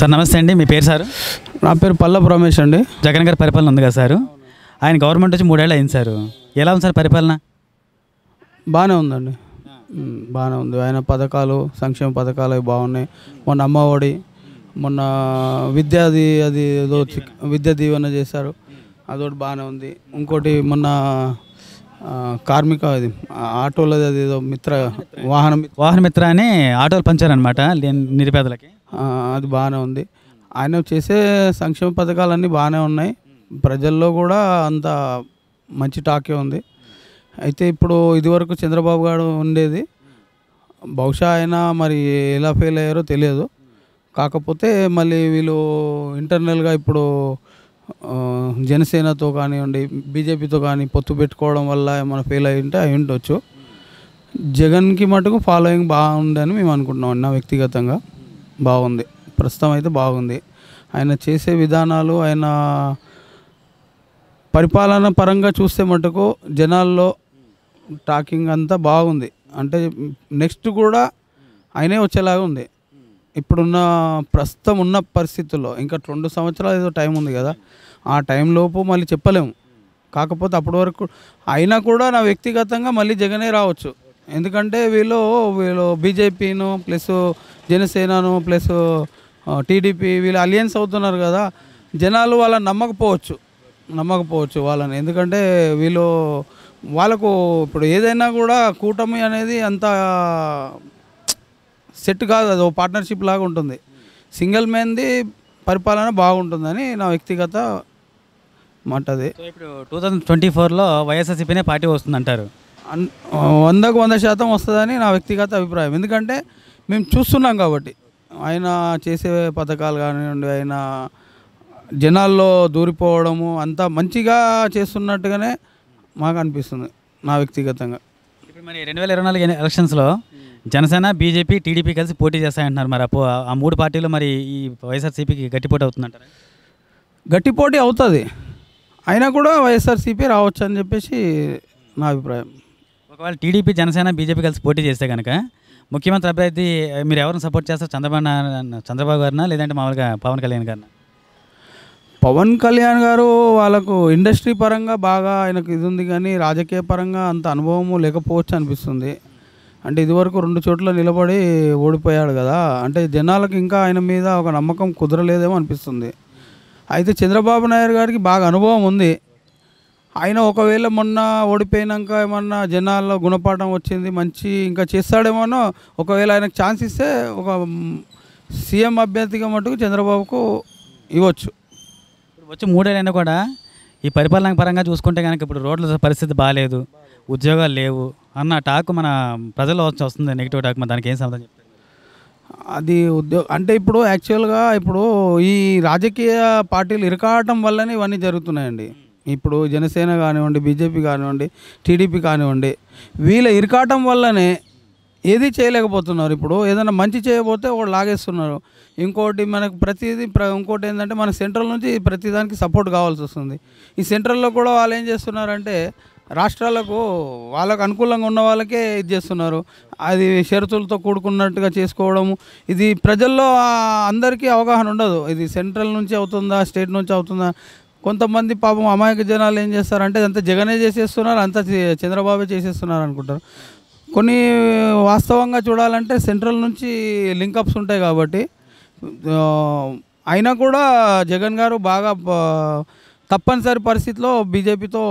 sir నమస్తే అండి మీ పేరు సార్ నా పేరు పల్లవ రమేష్ అండి జగన్ గారి పరిపాలన ఉంది కదా సార్ ఆయన గవర్నమెంట్ వచ్చి మూడేళ్ళు అయింది సార్ ఎలా ఉంది సార్ పరిపాలన బాగానే ఉందండి బాగానే ఉంది ఆయన పథకాలు సంక్షేమ పథకాలు అవి బాగున్నాయి మొన్న అమ్మఒడి మొన్న విద్యాది అది ఏదో విద్యా దీవెన చేశారు అదొకటి బాగానే ఉంది ఇంకోటి మొన్న కార్మిక అది ఆటోలది అది ఏదో మిత్ర వాహనం వాహన మిత్ర అని ఆటోలు పంచారనమాట నిరుపేదలకి అది బాగానే ఉంది ఆయన చేసే సంక్షేమ పథకాలన్నీ బాగానే ఉన్నాయి ప్రజల్లో కూడా అంత మంచి టాకే ఉంది అయితే ఇప్పుడు ఇదివరకు చంద్రబాబు గారు ఉండేది బహుశా ఆయన మరి ఎలా ఫెయిల్ అయ్యారో తెలియదు కాకపోతే మళ్ళీ వీళ్ళు ఇంటర్నల్గా ఇప్పుడు జనసేనతో కానివ్వండి బీజేపీతో కానీ పొత్తు పెట్టుకోవడం వల్ల ఏమైనా ఫెయిల్ అయ్యి ఉంటే అయి ఉండొచ్చు జగన్కి మటుకు ఫాలోయింగ్ బాగుందని మేము అనుకుంటున్నాం అన్న వ్యక్తిగతంగా బాగుంది ప్రస్తుతం అయితే బాగుంది ఆయన చేసే విధానాలు ఆయన పరిపాలన పరంగా చూస్తే మటుకు జనాల్లో టాకింగ్ అంతా బాగుంది అంటే నెక్స్ట్ కూడా ఆయనే వచ్చేలాగా ఉంది ఇప్పుడున్న ప్రస్తుతం ఉన్న పరిస్థితుల్లో ఇంకా రెండు సంవత్సరాలు ఏదో టైం ఉంది కదా ఆ టైంలోపు మళ్ళీ చెప్పలేము కాకపోతే అప్పటి వరకు అయినా కూడా నా వ్యక్తిగతంగా మళ్ళీ జగనే రావచ్చు ఎందుకంటే వీళ్ళు వీళ్ళు బీజేపీను ప్లస్ జనసేనను ప్లస్ టీడీపీ వీళ్ళు అలియన్స్ అవుతున్నారు కదా జనాలు వాళ్ళని నమ్మకపోవచ్చు నమ్మకపోవచ్చు వాళ్ళని ఎందుకంటే వీళ్ళు వాళ్ళకు ఇప్పుడు ఏదైనా కూడా కూటమి అనేది అంత సెట్ కాదు అది ఓ పార్ట్నర్షిప్ లాగా ఉంటుంది సింగిల్ మ్యాన్ది పరిపాలన బాగుంటుందని నా వ్యక్తిగత మాట అది ఇప్పుడు టూ థౌజండ్ ట్వంటీ ఫోర్లో వైఎస్ఆర్సీపీనే పార్టీ వస్తుందంటారు వందకు వంద శాతం వస్తుందని నా వ్యక్తిగత అభిప్రాయం ఎందుకంటే మేము చూస్తున్నాం కాబట్టి ఆయన చేసే పథకాలు కానివ్వండి ఆయన జనాల్లో దూరిపోవడము అంతా మంచిగా చేస్తున్నట్టుగానే మాకు అనిపిస్తుంది నా వ్యక్తిగతంగా ఇప్పుడు మరి రెండు వేల ఇరవై నాలుగు ఎలక్షన్స్లో జనసేన బీజేపీ టీడీపీ కలిసి పోటీ చేస్తాయంటున్నారు మరి అప్పుడు ఆ మూడు పార్టీలు మరి ఈ వైఎస్ఆర్సీపీకి గట్టిపోటీ అవుతుందంటారు గట్టిపోటీ అవుతుంది అయినా కూడా వైఎస్ఆర్సీపీ రావచ్చు అని చెప్పేసి నా అభిప్రాయం ఒకవేళ టీడీపీ జనసేన బీజేపీ కలిసి పోటీ చేస్తే కనుక ముఖ్యమంత్రి అభ్యర్థి మీరు ఎవరిని సపోర్ట్ చేస్తారు చంద్రబాబు చంద్రబాబు గారినా లేదంటే మామూలుగా పవన్ కళ్యాణ్ గారిన పవన్ కళ్యాణ్ గారు వాళ్ళకు ఇండస్ట్రీ పరంగా బాగా ఆయనకు ఇది ఉంది కానీ రాజకీయ పరంగా అంత అనుభవము లేకపోవచ్చు అనిపిస్తుంది అంటే ఇదివరకు రెండు చోట్ల నిలబడి ఓడిపోయాడు కదా అంటే జనాలకు ఇంకా ఆయన మీద ఒక నమ్మకం కుదరలేదేమో అనిపిస్తుంది అయితే చంద్రబాబు నాయుడు గారికి బాగా అనుభవం ఉంది ఆయన ఒకవేళ మొన్న ఓడిపోయినాక ఏమన్నా జనాల్లో గుణపాఠం వచ్చింది మంచి ఇంకా చేస్తాడేమోనో ఒకవేళ ఆయనకు ఛాన్స్ ఇస్తే ఒక సీఎం అభ్యర్థిగా మటుకు చంద్రబాబుకు ఇవ్వచ్చు వచ్చి మూడేళ్ళైనా కూడా ఈ పరిపాలన పరంగా చూసుకుంటే కనుక ఇప్పుడు రోడ్ల పరిస్థితి బాగాలేదు ఉద్యోగాలు లేవు అన్న టాక్ మన వచ్చి వస్తుంది నెగిటివ్ టాక్ మన దానికి ఏం సమాధానం అది ఉద్యోగ అంటే ఇప్పుడు యాక్చువల్గా ఇప్పుడు ఈ రాజకీయ పార్టీలు ఇరకాటం వల్లనే ఇవన్నీ జరుగుతున్నాయండి ఇప్పుడు జనసేన కానివ్వండి బీజేపీ కానివ్వండి టీడీపీ కానివ్వండి వీళ్ళ ఇరకాటం వల్లనే ఏది చేయలేకపోతున్నారు ఇప్పుడు ఏదైనా మంచి చేయబోతే వాళ్ళు లాగేస్తున్నారు ఇంకోటి మనకు ప్రతిదీ ఇంకోటి ఏంటంటే మన సెంట్రల్ నుంచి ప్రతిదానికి సపోర్ట్ కావాల్సి వస్తుంది ఈ సెంట్రల్లో కూడా వాళ్ళు ఏం చేస్తున్నారంటే రాష్ట్రాలకు వాళ్ళకు అనుకూలంగా ఉన్న వాళ్ళకే ఇది చేస్తున్నారు అది షరతులతో కూడుకున్నట్టుగా చేసుకోవడము ఇది ప్రజల్లో అందరికీ అవగాహన ఉండదు ఇది సెంట్రల్ నుంచి అవుతుందా స్టేట్ నుంచి అవుతుందా కొంతమంది పాపం అమాయక జనాలు ఏం చేస్తారంటే అంత జగనే చేసేస్తున్నారు అంత చంద్రబాబే చేసేస్తున్నారు అనుకుంటారు కొన్ని వాస్తవంగా చూడాలంటే సెంట్రల్ నుంచి లింకప్స్ ఉంటాయి కాబట్టి అయినా కూడా జగన్ గారు బాగా తప్పనిసరి పరిస్థితిలో బీజేపీతో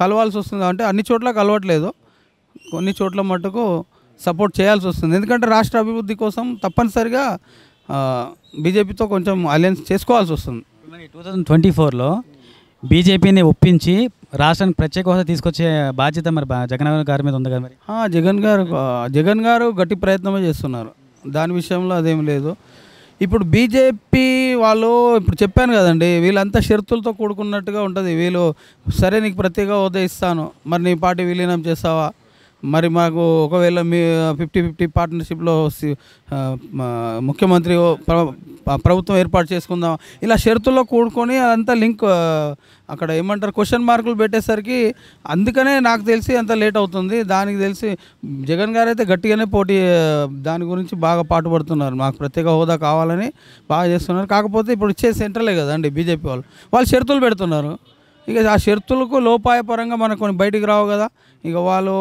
కలవాల్సి వస్తుంది అంటే అన్ని చోట్ల కలవట్లేదు కొన్ని చోట్ల మటుకు సపోర్ట్ చేయాల్సి వస్తుంది ఎందుకంటే రాష్ట్ర అభివృద్ధి కోసం తప్పనిసరిగా బీజేపీతో కొంచెం అలయన్స్ చేసుకోవాల్సి వస్తుంది మరి టూ థౌజండ్ ట్వంటీ ఫోర్లో బీజేపీని ఒప్పించి రాష్ట్రానికి ప్రత్యేక హోదా తీసుకొచ్చే బాధ్యత మరి బా- జగన్ గారి మీద ఉంది కదా మరి జగన్ గారు జగన్ గారు గట్టి ప్రయత్నమే చేస్తున్నారు దాని విషయంలో అదేం లేదు ఇప్పుడు బీజేపీ వాళ్ళు ఇప్పుడు చెప్పాను కదండి వీళ్ళంతా షరతులతో కూడుకున్నట్టుగా ఉంటుంది వీళ్ళు సరే నీకు ప్రత్యేక హోదా ఇస్తాను మరి నీ పార్టీ విలీనం చేస్తావా మరి మాకు ఒకవేళ మీ ఫిఫ్టీ ఫిఫ్టీ పార్ట్నర్షిప్లో మా ముఖ్యమంత్రి ఓ- ప్రభుత్వం ఏర్పాటు చేసుకుందాం ఇలా షరతుల్లో కూడుకొని అదంతా లింక్ అక్కడ ఏమంటారు క్వశ్చన్ మార్కులు పెట్టేసరికి అందుకనే నాకు తెలిసి అంత లేట్ అవుతుంది దానికి తెలిసి జగన్ గారు అయితే గట్టిగానే పోటీ దాని గురించి బాగా పాటుపడుతున్నారు మాకు ప్రత్యేక హోదా కావాలని బాగా చేస్తున్నారు కాకపోతే ఇప్పుడు ఇచ్చే సెంటర్లే కదండి బీజేపీ వాళ్ళు వాళ్ళు షరతులు పెడుతున్నారు ఇక ఆ షరతులకు లోపాయపరంగా మనకు కొన్ని బయటికి రావు కదా ఇక వాళ్ళు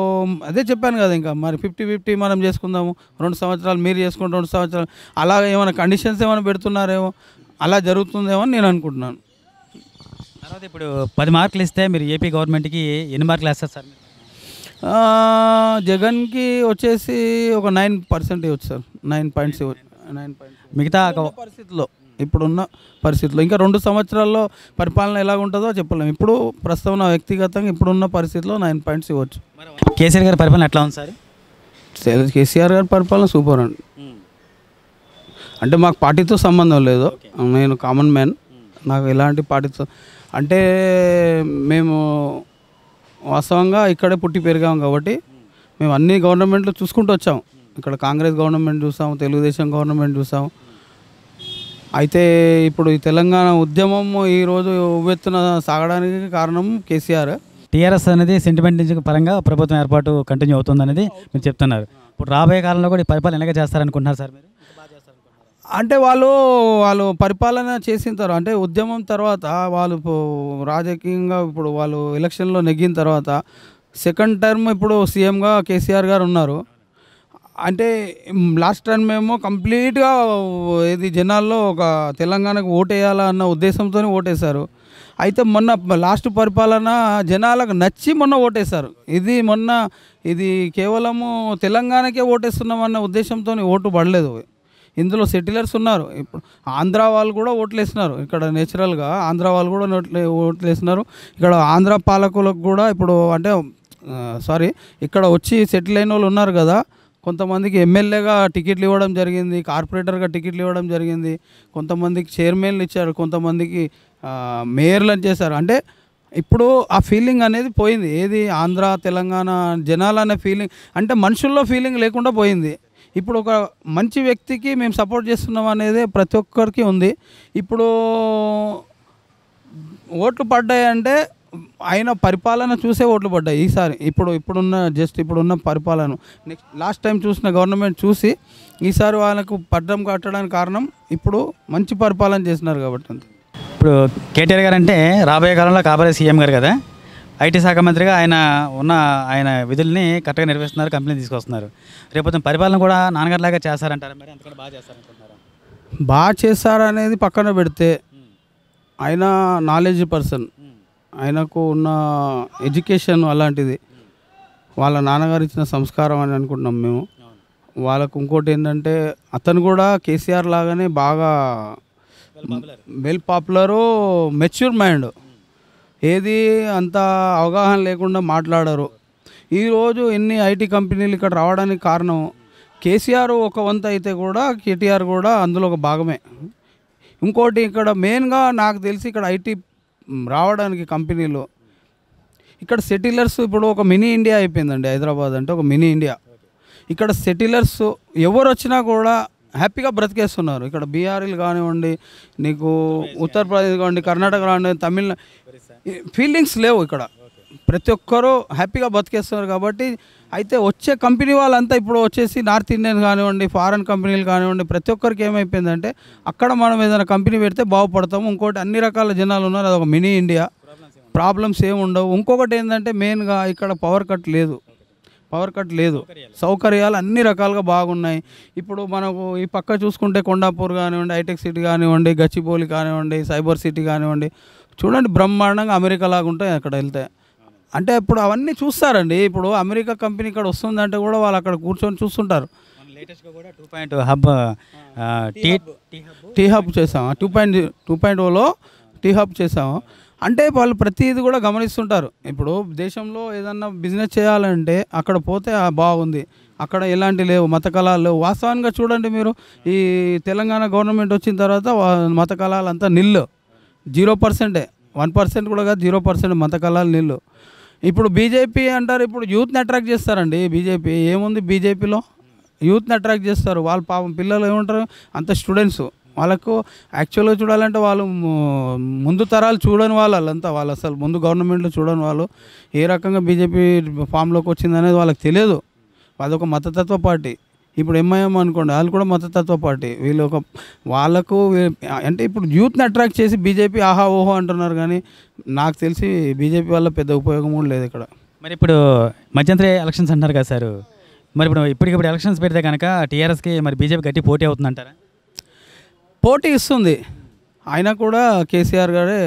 అదే చెప్పాను కదా ఇంకా మరి ఫిఫ్టీ ఫిఫ్టీ మనం చేసుకుందాము రెండు సంవత్సరాలు మీరు చేసుకుని రెండు సంవత్సరాలు అలా ఏమైనా కండిషన్స్ ఏమైనా పెడుతున్నారేమో అలా జరుగుతుందేమో అని నేను అనుకుంటున్నాను తర్వాత ఇప్పుడు పది మార్కులు ఇస్తే మీరు ఏపీ గవర్నమెంట్కి ఎన్ని మార్కులు వేస్తారు సార్ జగన్కి వచ్చేసి ఒక నైన్ పర్సెంట్ ఇవ్వచ్చు సార్ నైన్ పాయింట్స్ ఇవ్వచ్చు నైన్ పాయింట్ మిగతా పరిస్థితుల్లో ఇప్పుడున్న పరిస్థితుల్లో ఇంకా రెండు సంవత్సరాల్లో పరిపాలన ఎలా ఉంటుందో చెప్పలేము ఇప్పుడు ప్రస్తుతం నా వ్యక్తిగతంగా ఇప్పుడున్న పరిస్థితిలో నైన్ పాయింట్స్ ఇవ్వచ్చు కేసీఆర్ గారి పరిపాలన ఎట్లా ఉంది సార్ కేసీఆర్ గారి పరిపాలన సూపర్ అండి అంటే మాకు పార్టీతో సంబంధం లేదు నేను కామన్ మ్యాన్ నాకు ఎలాంటి పార్టీతో అంటే మేము వాస్తవంగా ఇక్కడే పుట్టి పెరిగాం కాబట్టి మేము అన్ని గవర్నమెంట్లు చూసుకుంటూ వచ్చాము ఇక్కడ కాంగ్రెస్ గవర్నమెంట్ చూసాము తెలుగుదేశం గవర్నమెంట్ చూసాము అయితే ఇప్పుడు ఈ తెలంగాణ ఉద్యమం ఈరోజు ఉవ్వెత్తున సాగడానికి కారణం కేసీఆర్ టీఆర్ఎస్ అనేది సెంటిమెంట్ పరంగా ప్రభుత్వం ఏర్పాటు కంటిన్యూ అవుతుంది అనేది మీరు చెప్తున్నారు ఇప్పుడు రాబోయే కాలంలో కూడా ఈ పరిపాలన ఎలాగ చేస్తారనుకుంటున్నారు సార్ మీరు అంటే వాళ్ళు వాళ్ళు పరిపాలన చేసిన తర్వాత అంటే ఉద్యమం తర్వాత వాళ్ళు రాజకీయంగా ఇప్పుడు వాళ్ళు ఎలక్షన్లో నెగ్గిన తర్వాత సెకండ్ టర్మ్ ఇప్పుడు సీఎంగా కేసీఆర్ గారు ఉన్నారు అంటే లాస్ట్ టైం మేము కంప్లీట్గా ఇది జనాల్లో ఒక తెలంగాణకు ఓటేయాలా అన్న ఉద్దేశంతో ఓటేశారు అయితే మొన్న లాస్ట్ పరిపాలన జనాలకు నచ్చి మొన్న ఓటేశారు ఇది మొన్న ఇది కేవలము తెలంగాణకే ఓటేస్తున్నామన్న ఉద్దేశంతో ఓటు పడలేదు ఇందులో సెటిలర్స్ ఉన్నారు ఇప్పుడు ఆంధ్ర వాళ్ళు కూడా ఓట్లు వేసినారు ఇక్కడ నేచురల్గా ఆంధ్ర వాళ్ళు కూడా ఓట్లు వేసినారు ఇక్కడ ఆంధ్ర పాలకులకు కూడా ఇప్పుడు అంటే సారీ ఇక్కడ వచ్చి సెటిల్ అయిన వాళ్ళు ఉన్నారు కదా కొంతమందికి ఎమ్మెల్యేగా టికెట్లు ఇవ్వడం జరిగింది కార్పొరేటర్గా టికెట్లు ఇవ్వడం జరిగింది కొంతమందికి చైర్మన్లు ఇచ్చారు కొంతమందికి మేయర్లు అని చేశారు అంటే ఇప్పుడు ఆ ఫీలింగ్ అనేది పోయింది ఏది ఆంధ్ర తెలంగాణ జనాలు అనే ఫీలింగ్ అంటే మనుషుల్లో ఫీలింగ్ లేకుండా పోయింది ఇప్పుడు ఒక మంచి వ్యక్తికి మేము సపోర్ట్ చేస్తున్నాం అనేది ప్రతి ఒక్కరికి ఉంది ఇప్పుడు ఓట్లు పడ్డాయంటే ఆయన పరిపాలన చూసే ఓట్లు పడ్డాయి ఈసారి ఇప్పుడు ఇప్పుడున్న జస్ట్ ఇప్పుడున్న పరిపాలన నెక్స్ట్ లాస్ట్ టైం చూసిన గవర్నమెంట్ చూసి ఈసారి వాళ్ళకు పడ్డం కట్టడానికి కారణం ఇప్పుడు మంచి పరిపాలన చేసినారు కాబట్టి ఇప్పుడు కేటీఆర్ గారు అంటే రాబోయే కాలంలో కాబరే సీఎం గారు కదా ఐటీ శాఖ మంత్రిగా ఆయన ఉన్న ఆయన విధుల్ని కరెక్ట్గా నిర్వహిస్తున్నారు కంపెనీలు తీసుకొస్తున్నారు రేపు పరిపాలన కూడా నాన్నగారిలాగా చేస్తారంటారు మరి అంతకంటే బాగా చేస్తారంటున్నారు బాగా చేస్తారనేది పక్కన పెడితే ఆయన నాలెడ్జ్ పర్సన్ ఆయనకు ఉన్న ఎడ్యుకేషన్ అలాంటిది వాళ్ళ నాన్నగారు ఇచ్చిన సంస్కారం అని అనుకుంటున్నాం మేము వాళ్ళకు ఇంకోటి ఏంటంటే అతను కూడా కేసీఆర్ లాగానే బాగా వెల్ పాపులరు మెచ్యూర్ మైండ్ ఏది అంత అవగాహన లేకుండా మాట్లాడరు ఈరోజు ఎన్ని ఐటీ కంపెనీలు ఇక్కడ రావడానికి కారణం కేసీఆర్ ఒక వంత అయితే కూడా కేటీఆర్ కూడా అందులో ఒక భాగమే ఇంకోటి ఇక్కడ మెయిన్గా నాకు తెలిసి ఇక్కడ ఐటీ రావడానికి కంపెనీలు ఇక్కడ సెటిలర్స్ ఇప్పుడు ఒక మినీ ఇండియా అయిపోయిందండి హైదరాబాద్ అంటే ఒక మినీ ఇండియా ఇక్కడ సెటిలర్స్ ఎవరు వచ్చినా కూడా హ్యాపీగా బ్రతికేస్తున్నారు ఇక్కడ బీఆర్లు కానివ్వండి నీకు ఉత్తరప్రదేశ్ కానివ్వండి కర్ణాటక కానివ్వండి తమిళ ఫీలింగ్స్ లేవు ఇక్కడ ప్రతి ఒక్కరూ హ్యాపీగా బతికేస్తున్నారు కాబట్టి అయితే వచ్చే కంపెనీ వాళ్ళంతా ఇప్పుడు వచ్చేసి నార్త్ ఇండియన్ కానివ్వండి ఫారెన్ కంపెనీలు కానివ్వండి ప్రతి ఒక్కరికి ఏమైపోయిందంటే అక్కడ మనం ఏదైనా కంపెనీ పెడితే బాగుపడతాము ఇంకోటి అన్ని రకాల జనాలు ఉన్నారు అదొక మినీ ఇండియా ప్రాబ్లమ్స్ ఏమి ఉండవు ఇంకొకటి ఏంటంటే మెయిన్గా ఇక్కడ పవర్ కట్ లేదు పవర్ కట్ లేదు సౌకర్యాలు అన్ని రకాలుగా బాగున్నాయి ఇప్పుడు మనకు ఈ పక్క చూసుకుంటే కొండాపూర్ కానివ్వండి హైటెక్ సిటీ కానివ్వండి గచ్చిబౌలి కానివ్వండి సైబర్ సిటీ కానివ్వండి చూడండి బ్రహ్మాండంగా అమెరికా లాగా ఉంటాయి అక్కడ వెళ్తే అంటే ఇప్పుడు అవన్నీ చూస్తారండి ఇప్పుడు అమెరికా కంపెనీ ఇక్కడ వస్తుందంటే కూడా వాళ్ళు అక్కడ కూర్చొని చూస్తుంటారు లేటెస్ట్గా టీ టీ హబ్ చేసాము టూ పాయింట్ టూ పాయింట్ ఓలో టీ హబ్ చేసాము అంటే వాళ్ళు ప్రతిదీ కూడా గమనిస్తుంటారు ఇప్పుడు దేశంలో ఏదన్నా బిజినెస్ చేయాలంటే అక్కడ పోతే బాగుంది అక్కడ ఎలాంటి లేవు మత కళాలు లేవు వాస్తవానికి చూడండి మీరు ఈ తెలంగాణ గవర్నమెంట్ వచ్చిన తర్వాత మత కళాలు అంతా నిల్లు జీరో పర్సెంటే వన్ పర్సెంట్ కూడా కాదు జీరో పర్సెంట్ మత కళాలు నిల్లు ఇప్పుడు బీజేపీ అంటారు ఇప్పుడు యూత్ని అట్రాక్ట్ చేస్తారండి బీజేపీ ఏముంది బీజేపీలో యూత్ని అట్రాక్ట్ చేస్తారు వాళ్ళ పాపం పిల్లలు ఏముంటారు అంత స్టూడెంట్స్ వాళ్ళకు యాక్చువల్గా చూడాలంటే వాళ్ళు ముందు తరాలు చూడని వాళ్ళు వాళ్ళంతా వాళ్ళు అసలు ముందు గవర్నమెంట్లో చూడని వాళ్ళు ఏ రకంగా బీజేపీ ఫామ్లోకి వచ్చిందనేది వాళ్ళకి తెలియదు అదొక మతతత్వ పార్టీ ఇప్పుడు ఎంఐఎం అనుకోండి వాళ్ళు కూడా మతతత్వ పార్టీ వీళ్ళు ఒక వాళ్ళకు అంటే ఇప్పుడు యూత్ని అట్రాక్ట్ చేసి బీజేపీ ఆహా ఓహో అంటున్నారు కానీ నాకు తెలిసి బీజేపీ వల్ల పెద్ద ఉపయోగం కూడా లేదు ఇక్కడ మరి ఇప్పుడు మధ్యంతర ఎలక్షన్స్ అంటారు కదా సార్ మరి ఇప్పుడు ఇప్పటికిప్పుడు ఎలక్షన్స్ పెడితే కనుక టీఆర్ఎస్కి మరి బీజేపీ గట్టి పోటీ అవుతుందంటారా పోటీ ఇస్తుంది అయినా కూడా కేసీఆర్ గారే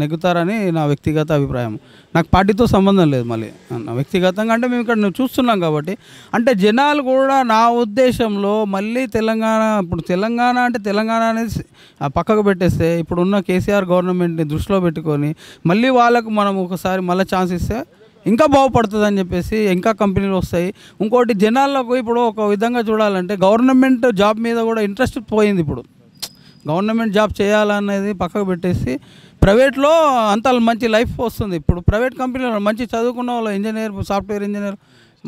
నెగ్గుతారని నా వ్యక్తిగత అభిప్రాయం నాకు పార్టీతో సంబంధం లేదు మళ్ళీ నా వ్యక్తిగతంగా అంటే మేము ఇక్కడ చూస్తున్నాం కాబట్టి అంటే జనాలు కూడా నా ఉద్దేశంలో మళ్ళీ తెలంగాణ ఇప్పుడు తెలంగాణ అంటే తెలంగాణ అనేది పక్కకు పెట్టేస్తే ఇప్పుడు ఉన్న కేసీఆర్ గవర్నమెంట్ని దృష్టిలో పెట్టుకొని మళ్ళీ వాళ్ళకు మనం ఒకసారి మళ్ళీ ఛాన్స్ ఇస్తే ఇంకా బాగుపడుతుంది అని చెప్పేసి ఇంకా కంపెనీలు వస్తాయి ఇంకోటి జనాలకు ఇప్పుడు ఒక విధంగా చూడాలంటే గవర్నమెంట్ జాబ్ మీద కూడా ఇంట్రెస్ట్ పోయింది ఇప్పుడు గవర్నమెంట్ జాబ్ చేయాలనేది పక్కకు పెట్టేసి ప్రైవేట్లో అంత మంచి లైఫ్ వస్తుంది ఇప్పుడు ప్రైవేట్ కంపెనీలో మంచి చదువుకున్న వాళ్ళు ఇంజనీర్ సాఫ్ట్వేర్ ఇంజనీర్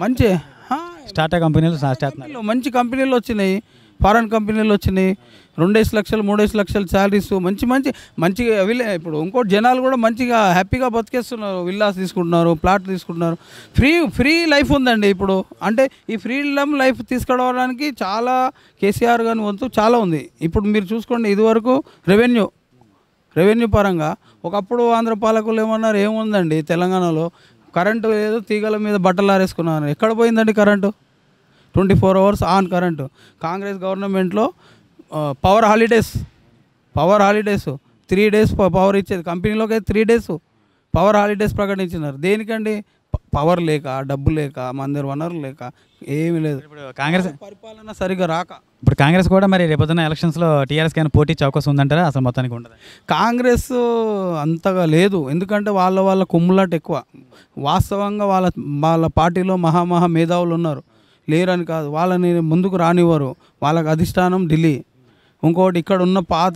మంచి స్టార్టప్ కంపెనీలు మంచి కంపెనీలు వచ్చినాయి ఫారెన్ కంపెనీలు వచ్చినాయి రెండేసి లక్షలు మూడేసి లక్షలు శాలరీస్ మంచి మంచి మంచిగా విలే ఇప్పుడు ఇంకోటి జనాలు కూడా మంచిగా హ్యాపీగా బతికేస్తున్నారు విల్లాస్ తీసుకుంటున్నారు ప్లాట్ తీసుకుంటున్నారు ఫ్రీ ఫ్రీ లైఫ్ ఉందండి ఇప్పుడు అంటే ఈ ఫ్రీడమ్ లైఫ్ తీసుకురావడానికి చాలా కేసీఆర్ కానీ వంతు చాలా ఉంది ఇప్పుడు మీరు చూసుకోండి ఇదివరకు రెవెన్యూ రెవెన్యూ పరంగా ఒకప్పుడు ఆంధ్ర పాలకులు ఏమన్నారు ఏముందండి తెలంగాణలో కరెంటు లేదు తీగల మీద బట్టలు ఆరేసుకున్నారు ఎక్కడ పోయిందండి current twenty four hours on current Congress గవర్నమెంట్లో power holidays power holidays three days power ఇచ్చేది కంపెనీలోకి త్రీ డేస్ పవర్ హాలిడేస్ ప్రకటించినారు దేనికండి పవర్ లేక డబ్బు లేక మందిర వనరు లేక ఏమి లేదు ఇప్పుడు కాంగ్రెస్ పరిపాలన సరిగ్గా రాక ఇప్పుడు కాంగ్రెస్ కూడా మరి రేపొద్దున ఎలక్షన్స్లో టీఆర్ఎస్ కానీ పోటీ చౌకస్ ఉందంటారా అసలు మొత్తానికి ఉండదు కాంగ్రెస్ అంతగా లేదు ఎందుకంటే వాళ్ళ వాళ్ళ కుమ్ములాట ఎక్కువ వాస్తవంగా వాళ్ళ వాళ్ళ పార్టీలో మహామహా మేధావులు ఉన్నారు లేరని కాదు వాళ్ళని ముందుకు రానివ్వరు వాళ్ళకి అధిష్టానం ఢిల్లీ ఇంకోటి ఇక్కడ ఉన్న పాత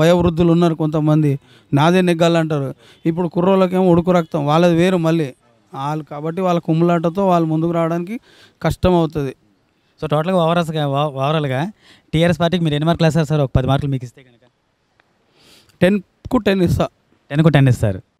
వయోవృద్ధులు ఉన్నారు కొంతమంది నాదే నెగ్గాలంటారు ఇప్పుడు కుర్రోళ్ళకేమో ఉడుకు రక్తం వాళ్ళది వేరు మళ్ళీ వాళ్ళు కాబట్టి వాళ్ళ కుమ్ములాటతో వాళ్ళు ముందుకు రావడానికి కష్టం అవుతుంది సో టోటల్గా ఓవరాల్స్గా ఓవరాల్గా టీఆర్ఎస్ పార్టీకి మీరు ఎన్ని మార్కులు వేస్తారు సార్ ఒక పది మార్కులు మీకు ఇస్తే కనుక టెన్కు టెన్ ఇస్తా టెన్కు టెన్ ఇస్తారు